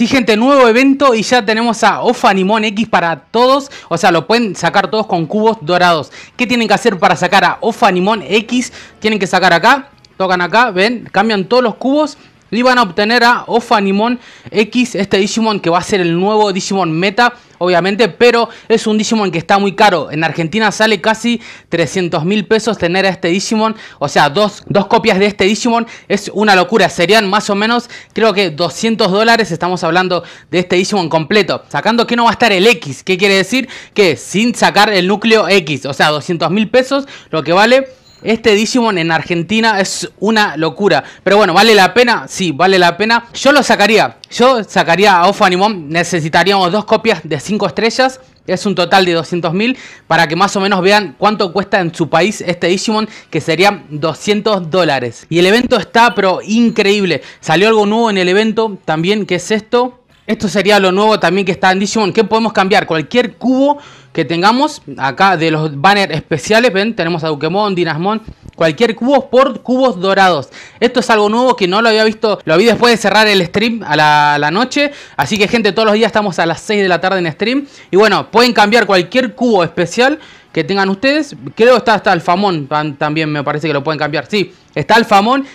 Sí, gente, nuevo evento y ya tenemos a Ofanimon X para todos. O sea, lo pueden sacar todos con cubos dorados. ¿Qué tienen que hacer para sacar a Ofanimon X? Tienen que sacar acá, tocan acá, ven, cambian todos los cubos. Y van a obtener a Ofanimon X, este Digimon que va a ser el nuevo Digimon Meta obviamente, pero es un Digimon que está muy caro. En Argentina sale casi 300 mil pesos tener a este Digimon. O sea, dos, copias de este Digimon es una locura. Serían más o menos, creo que 200 dólares. Estamos hablando de este Digimon completo. Sacando que no va a estar el X. ¿Qué quiere decir? Que sin sacar el núcleo X, o sea, 200 mil pesos, lo que vale este Digimon en Argentina es una locura. Pero bueno, ¿vale la pena? Sí, vale la pena. Yo lo sacaría. Yo sacaría a Ofanimon, Necesitaríamos dos copias de 5 estrellas. Es un total de 200.000 para que más o menos vean cuánto cuesta en su país este Digimon, que serían 200 dólares. Y el evento está, pero increíble. Salió algo nuevo en el evento también, ¿qué es esto. Esto sería lo nuevo también que está en Digimon. ¿Qué podemos cambiar? Cualquier cubo que tengamos acá de los banners especiales, ven, tenemos a Dukemon, Dinasmon, cualquier cubo por cubos dorados. Esto es algo nuevo que no lo había visto, lo vi después de cerrar el stream a la, noche, así que gente, todos los días estamos a las 6 de la tarde en stream y bueno, pueden cambiar cualquier cubo especial que tengan ustedes. Creo que está hasta el también me parece que lo pueden cambiar. Sí, está el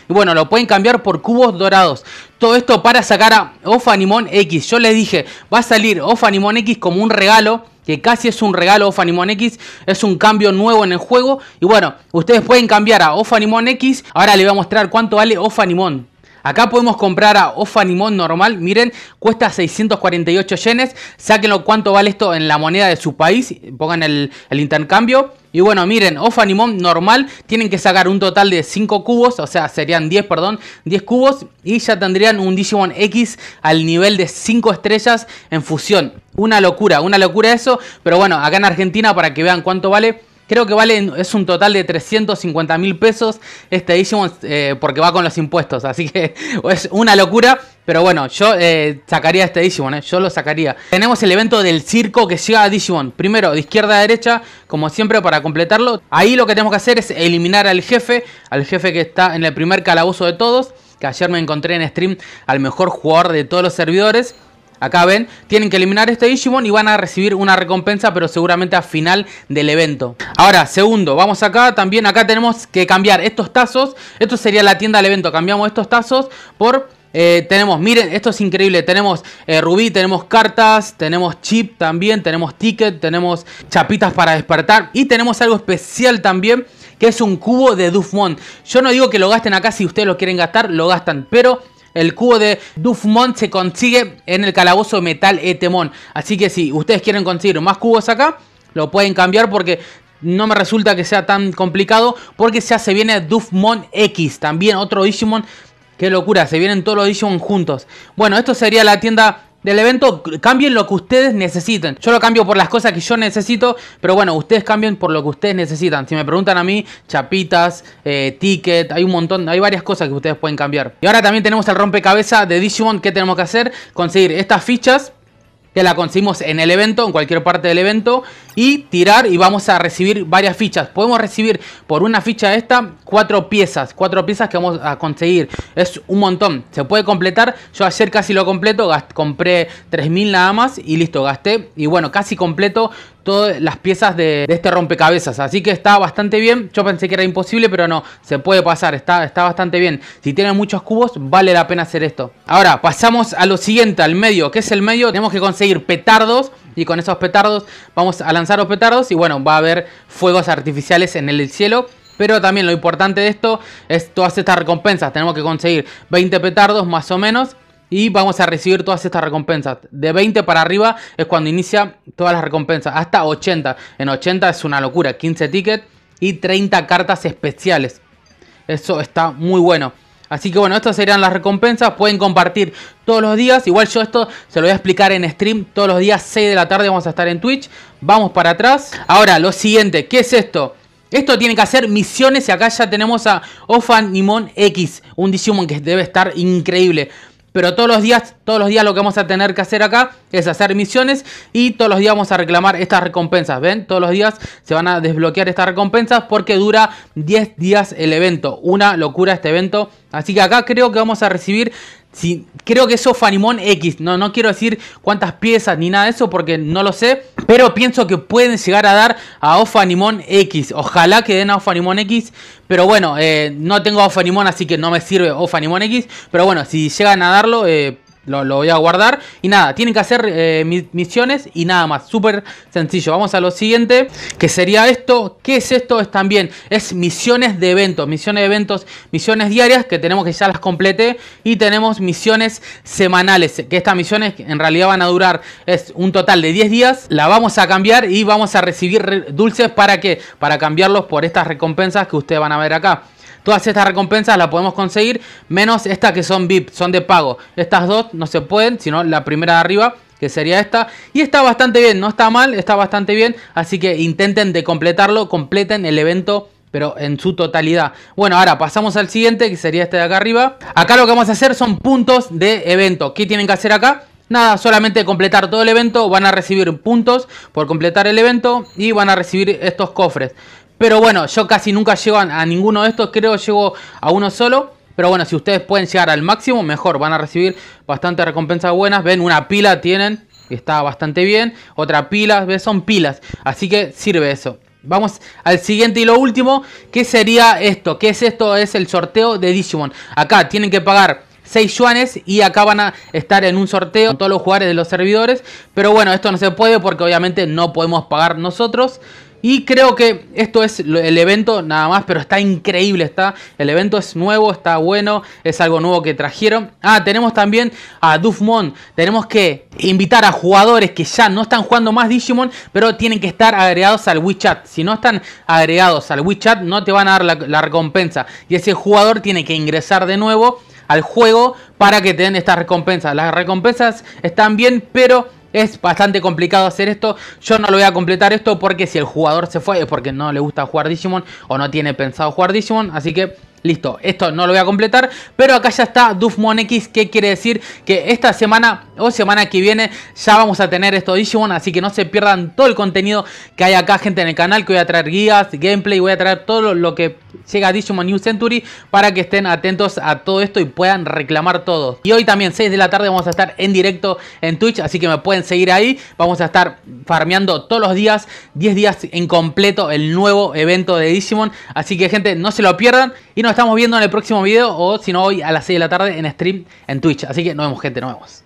y bueno, lo pueden cambiar por cubos dorados. Todo esto para sacar a Ofanimon X. Yo les dije, va a salir Ofanimon X como un regalo que casi es un regalo Ofanimon X, es un cambio nuevo en el juego. Y bueno, ustedes pueden cambiar a Ofanimon X, ahora les voy a mostrar cuánto vale Ofanimon. Acá podemos comprar a Ofanimon normal, miren, cuesta 648 yenes, sáquenlo cuánto vale esto en la moneda de su país, pongan el, el intercambio. Y bueno, miren, Ofanimon, normal tienen que sacar un total de 5 cubos, o sea, serían 10, perdón, 10 cubos y ya tendrían un Digimon X al nivel de 5 estrellas en fusión. Una locura, una locura eso, pero bueno, acá en Argentina para que vean cuánto vale. Creo que vale, es un total de 350 mil pesos este Digimon eh, porque va con los impuestos, así que es una locura. Pero bueno, yo eh, sacaría este Digimon, eh, yo lo sacaría. Tenemos el evento del circo que llega a Digimon. Primero, de izquierda a derecha, como siempre, para completarlo. Ahí lo que tenemos que hacer es eliminar al jefe, al jefe que está en el primer calabozo de todos. Que ayer me encontré en stream al mejor jugador de todos los servidores. Acá ven, tienen que eliminar este Digimon y van a recibir una recompensa, pero seguramente a final del evento. Ahora, segundo, vamos acá, también acá tenemos que cambiar estos tazos. Esto sería la tienda del evento, cambiamos estos tazos por eh, tenemos, miren, esto es increíble. Tenemos eh, rubí, tenemos cartas, tenemos chip también, tenemos ticket, tenemos chapitas para despertar. Y tenemos algo especial también, que es un cubo de Dufmon. Yo no digo que lo gasten acá, si ustedes lo quieren gastar, lo gastan. Pero el cubo de Dufmon se consigue en el calabozo Metal Etemon. Así que si ustedes quieren conseguir más cubos acá, lo pueden cambiar porque no me resulta que sea tan complicado porque ya se viene Dufmon X, también otro Ishimon. Qué locura, se vienen todos los Digimon juntos. Bueno, esto sería la tienda del evento. Cambien lo que ustedes necesiten. Yo lo cambio por las cosas que yo necesito, pero bueno, ustedes cambien por lo que ustedes necesitan. Si me preguntan a mí, chapitas, eh, ticket, hay un montón, hay varias cosas que ustedes pueden cambiar. Y ahora también tenemos el rompecabezas de Digimon. ¿Qué tenemos que hacer? Conseguir estas fichas que la conseguimos en el evento, en cualquier parte del evento, y tirar y vamos a recibir varias fichas. Podemos recibir por una ficha esta cuatro piezas, cuatro piezas que vamos a conseguir. Es un montón, se puede completar. Yo ayer casi lo completo, compré 3.000 nada más y listo, gasté. Y bueno, casi completo todas las piezas de, este rompecabezas. Así que está bastante bien. Yo pensé que era imposible, pero no, se puede pasar, está, está bastante bien. Si tienen muchos cubos, vale la pena hacer esto. Ahora, pasamos a lo siguiente, al medio. que es el medio? Tenemos que conseguir petardos y con esos petardos vamos a lanzar los petardos y bueno, va a haber fuegos artificiales en el cielo. Pero también lo importante de esto es todas estas recompensas. Tenemos que conseguir 20 petardos más o menos y vamos a recibir todas estas recompensas. De 20 para arriba es cuando inicia todas las recompensas, hasta 80. En 80 es una locura, 15 tickets y 30 cartas especiales. Eso está muy bueno. Así que bueno, estas serían las recompensas. Pueden compartir todos los días. Igual yo esto se lo voy a explicar en stream. Todos los días 6 de la tarde vamos a estar en Twitch. Vamos para atrás. Ahora, lo siguiente. ¿Qué es esto? Esto tiene que hacer misiones y acá ya tenemos a Ofan X. Un Digimon que debe estar increíble. Pero todos los días, todos los días lo que vamos a tener que hacer acá es hacer misiones y todos los días vamos a reclamar estas recompensas. ¿Ven? Todos los días se van a desbloquear estas recompensas porque dura 10 días el evento. Una locura este evento. Así que acá creo que vamos a recibir creo que eso Ofanimon X, no, no quiero decir cuántas piezas ni nada de eso porque no lo sé, pero pienso que pueden llegar a dar a Ofanimon X. Ojalá que den a Ofanimon X, pero bueno, eh, no tengo Ofanimon así que no me sirve Ofanimon X, pero bueno, si llegan a darlo, eh, lo, voy a guardar. Y nada, tienen que hacer eh, misiones y nada más. Súper sencillo. Vamos a lo siguiente, que sería esto. ¿Qué es esto? Es también, es misiones de eventos. Misiones de eventos, misiones diarias, que tenemos que ya las complete Y tenemos misiones semanales, que estas misiones en realidad van a durar, es un total de 10 días. La vamos a cambiar y vamos a recibir dulces para que, para cambiarlos por estas recompensas que ustedes van a ver acá. Todas estas recompensas las podemos conseguir, menos estas que son VIP, son de pago. Estas dos no se pueden, sino la primera de arriba, que sería esta. Y está bastante bien, no está mal, está bastante bien. Así que intenten de completarlo, completen el evento pero en su totalidad. Bueno, ahora pasamos al siguiente, que sería este de acá arriba. Acá lo que vamos a hacer son puntos de evento. ¿Qué tienen que hacer acá? Nada, solamente completar todo el evento, van a recibir puntos por completar el evento y van a recibir estos cofres. Pero bueno, yo casi nunca llego a, ninguno de estos, creo que llego a uno solo. Pero bueno, si ustedes pueden llegar al máximo, mejor. Van a recibir bastante recompensas buenas. Ven, una pila tienen, está bastante bien. Otra pila, ¿ves? son pilas. Así que sirve eso. Vamos al siguiente y lo último, ¿Qué sería esto. ¿Qué es esto? Es el sorteo de Digimon. Acá tienen que pagar 6 yuanes y acá van a estar en un sorteo todos los jugadores de los servidores. Pero bueno, esto no se puede porque obviamente no podemos pagar nosotros. Y creo que esto es el evento nada más, pero está increíble, está. El evento es nuevo, está bueno, es algo nuevo que trajeron. Ah, tenemos también a Dufmon. Tenemos que invitar a jugadores que ya no están jugando más Digimon, pero tienen que estar agregados al WeChat. Si no están agregados al WeChat, no te van a dar la, recompensa. Y ese jugador tiene que ingresar de nuevo al juego para que te den esta recompensa. Las recompensas están bien, pero es bastante complicado hacer esto. Yo no lo voy a completar esto porque si el jugador se fue es porque no le gusta jugar Digimon o no tiene pensado jugar Digimon. Así que Listo, esto no lo voy a completar, pero acá ya está Dufmon X, que quiere decir que esta semana o semana que viene ya vamos a tener esto Digimon, así que no se pierdan todo el contenido que hay acá, gente, en el canal, que voy a traer guías, gameplay, voy a traer todo lo que llega a Digimon New Century para que estén atentos a todo esto y puedan reclamar todo. Y hoy también, 6 de la tarde, vamos a estar en directo en Twitch, así que me pueden seguir ahí, vamos a estar farmeando todos los días, 10 días en completo el nuevo evento de Digimon, así que gente, no se lo pierdan. Y nos estamos viendo en el próximo video o si no hoy a las 6 de la tarde en stream en Twitch. Así que nos vemos gente, nos vemos.